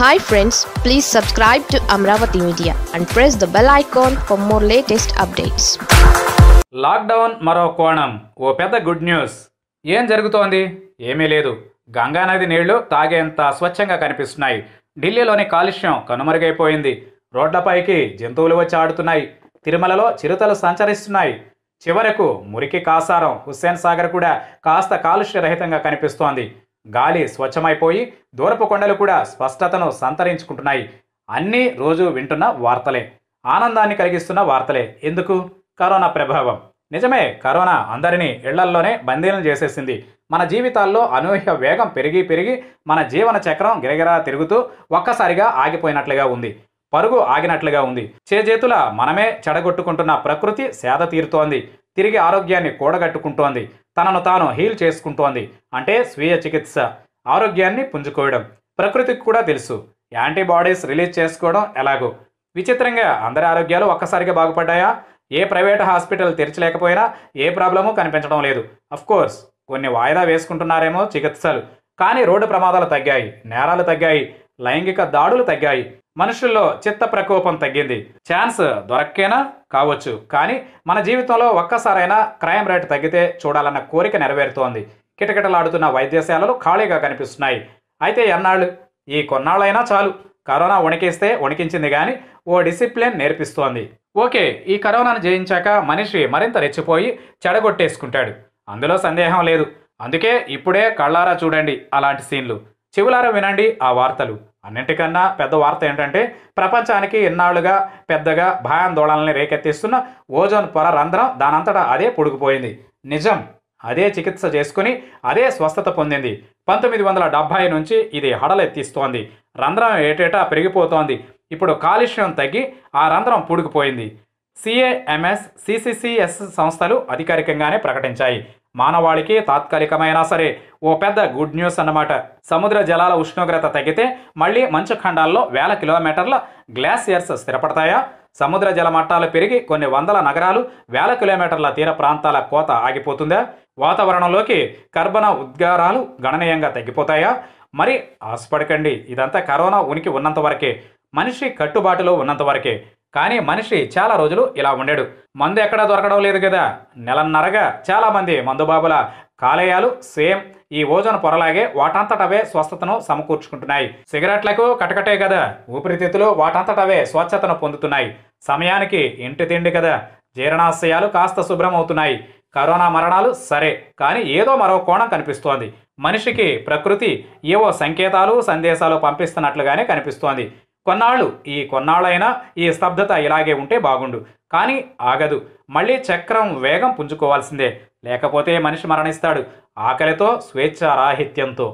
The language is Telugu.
hi friends please subscribe to Amaravati media and press the bell icon for more latest updates lockdown మరో కోణం ఓ పెద్ద గుడ్ న్యూస్ ఏం జరుగుతోంది ఏమీ లేదు గంగానది నీళ్లు తాగేంత స్వచ్ఛంగా కనిపిస్తున్నాయి ఢిల్లీలోని కాలుష్యం కనుమరుగైపోయింది రోడ్లపైకి జంతువులు వచ్చి ఆడుతున్నాయి తిరుమలలో చిరుతలు సంచరిస్తున్నాయి చివరకు మురికి కాసారం హుస్సేన్ సాగర్ కూడా కాస్త కాలుష్యరహితంగా కనిపిస్తోంది గాలి స్వచ్ఛమైపోయి దూరపు కొండలు కూడా స్పష్టతను సంతరించుకుంటున్నాయి అన్నీ రోజు వింటున్న వార్తలే ఆనందాన్ని కలిగిస్తున్న వార్తలే ఎందుకు కరోనా ప్రభావం నిజమే కరోనా అందరినీ ఇళ్లల్లోనే బందీలను చేసేసింది మన జీవితాల్లో అనూహ్య వేగం పెరిగి పెరిగి మన జీవన చక్రం గిరగిరా తిరుగుతూ ఒక్కసారిగా ఆగిపోయినట్లుగా ఉంది పరుగు ఆగినట్లుగా ఉంది చేజేతుల మనమే చెడగొట్టుకుంటున్న ప్రకృతి సేద తీరుతోంది తిరిగి ఆరోగ్యాన్ని కూడగట్టుకుంటోంది తనను తాను హీల్ చేసుకుంటోంది అంటే స్వీయ చికిత్స ఆరోగ్యాన్ని పుంజుకోవడం ప్రకృతికి కూడా తెలుసు యాంటీబాడీస్ రిలీజ్ చేసుకోవడం ఎలాగో విచిత్రంగా అందరి ఆరోగ్యాలు ఒక్కసారిగా బాగుపడ్డాయా ఏ ప్రైవేట్ హాస్పిటల్ తెరిచలేకపోయినా ఏ ప్రాబ్లమూ కనిపించడం లేదు కోర్స్ కొన్ని వాయిదా వేసుకుంటున్నారేమో చికిత్సలు కానీ రోడ్డు ప్రమాదాలు తగ్గాయి నేరాలు తగ్గాయి లైంగిక దాడులు తగ్గాయి మనుషుల్లో చిత్త ప్రకోపం తగ్గింది ఛాన్స్ దొరక్కేనా కావచ్చు కానీ మన జీవితంలో ఒక్కసారైనా క్రైమ్ రేట్ తగ్గితే చూడాలన్న కోరిక నెరవేరుతోంది కిటకిటలాడుతున్న వైద్యశాలలు ఖాళీగా కనిపిస్తున్నాయి అయితే ఎన్నాళ్ళు ఈ కొన్నాళ్ళైనా చాలు కరోనా వణికిస్తే వణికించింది కానీ ఓ డిసిప్లిన్ నేర్పిస్తోంది ఓకే ఈ కరోనాను జయించాక మనిషి మరింత రెచ్చిపోయి చెడగొట్టేసుకుంటాడు అందులో సందేహం లేదు అందుకే ఇప్పుడే కళ్ళారా చూడండి అలాంటి సీన్లు చివులారా వినండి ఆ వార్తలు అన్నింటికన్నా పెద్ద వార్త ఏంటంటే ప్రపంచానికి ఇన్నాళ్లుగా పెద్దగా భయాందోళనల్ని రేకెత్తిస్తున్న ఓజోన్ పొర రంధ్రం దానంతటా అదే పుడుకుపోయింది నిజం అదే చికిత్స చేసుకుని అదే స్వస్థత పొందింది పంతొమ్మిది వందల డెబ్భై నుంచి ఇది హడలెత్తిస్తోంది రంధ్రం ఏటేటా పెరిగిపోతోంది ఇప్పుడు కాలుష్యం తగ్గి ఆ రంధ్రం పూడుకుపోయింది సిఏఎంఎస్ సిసిసిఎస్ సంస్థలు అధికారికంగానే ప్రకటించాయి మానవాళికి తాత్కాలికమైనా సరే ఓ పెద్ద గుడ్ న్యూస్ అన్నమాట సముద్ర జలాల ఉష్ణోగ్రత తగ్గితే మళ్ళీ మంచు ఖండాల్లో వేల కిలోమీటర్ల గ్లాసియర్స్ స్థిరపడతాయా సముద్ర జల మట్టాలు పెరిగి కొన్ని వందల నగరాలు వేల కిలోమీటర్ల తీర ప్రాంతాల కోత ఆగిపోతుందా వాతావరణంలోకి కర్బన ఉద్గారాలు గణనీయంగా తగ్గిపోతాయా మరి ఆశపడకండి ఇదంతా కరోనా ఉనికి ఉన్నంత వరకే మనిషి కట్టుబాటులో ఉన్నంత వరకే కానీ మనిషి చాలా రోజులు ఇలా ఉండాడు మందు ఎక్కడా దొరకడం లేదు కదా నెలన్నరగా చాలామంది మందుబాబుల కాలేయాలు సేమ్ ఈ ఓజోన్ పొరలాగే వాటంతటవే స్వస్థతను సమకూర్చుకుంటున్నాయి సిగరెట్లకు కటకటే కదా ఊపిరితిత్తులు వాటంతటవే స్వచ్ఛతను పొందుతున్నాయి సమయానికి ఇంటి తిండి కదా జీర్ణాశయాలు కాస్త శుభ్రం అవుతున్నాయి కరోనా మరణాలు సరే కానీ ఏదో మరో కోణం కనిపిస్తోంది మనిషికి ప్రకృతి ఏవో సంకేతాలు సందేశాలు పంపిస్తున్నట్లుగానే కనిపిస్తోంది కొన్నాళ్ళు ఈ కొన్నాళ్ళైనా ఈ స్తబ్దత ఇలాగే ఉంటే బాగుండు కానీ ఆగదు మళ్ళీ చక్రం వేగం పుంజుకోవాల్సిందే లేకపోతే మనిషి మరణిస్తాడు ఆకలితో స్వేచ్ఛారాహిత్యంతో